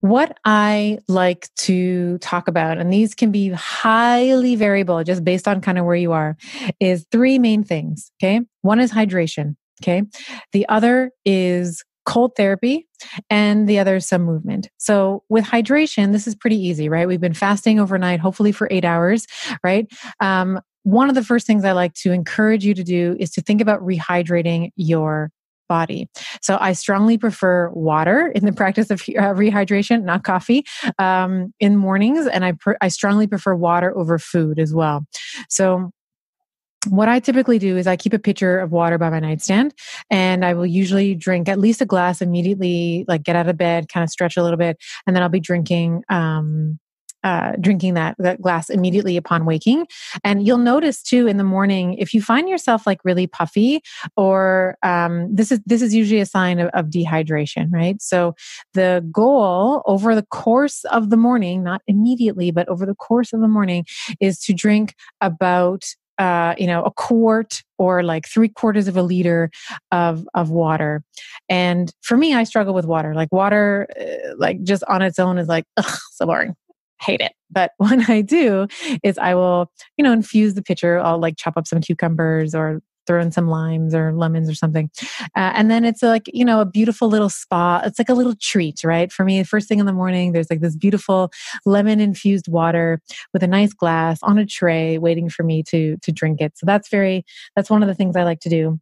What I like to talk about, and these can be highly variable just based on kind of where you are, is three main things. Okay. One is hydration. Okay. The other is cold therapy and the other is some movement. So with hydration, this is pretty easy, right? We've been fasting overnight, hopefully for eight hours, right? Um, one of the first things I like to encourage you to do is to think about rehydrating your body. So I strongly prefer water in the practice of uh, rehydration, not coffee, um, in mornings. And I, pr- I strongly prefer water over food as well. So what I typically do is I keep a pitcher of water by my nightstand and I will usually drink at least a glass immediately, like get out of bed, kind of stretch a little bit, and then I'll be drinking um, uh, drinking that, that glass immediately upon waking. And you'll notice too in the morning if you find yourself like really puffy, or um, this is this is usually a sign of, of dehydration, right? So the goal over the course of the morning, not immediately, but over the course of the morning, is to drink about uh, you know a quart or like three quarters of a liter of of water and for me i struggle with water like water uh, like just on its own is like ugh, so boring hate it. But what I do is I will, you know, infuse the pitcher. I'll like chop up some cucumbers or throw in some limes or lemons or something. Uh, and then it's like, you know, a beautiful little spa. It's like a little treat, right? For me, first thing in the morning, there's like this beautiful lemon infused water with a nice glass on a tray waiting for me to to drink it. So that's very that's one of the things I like to do.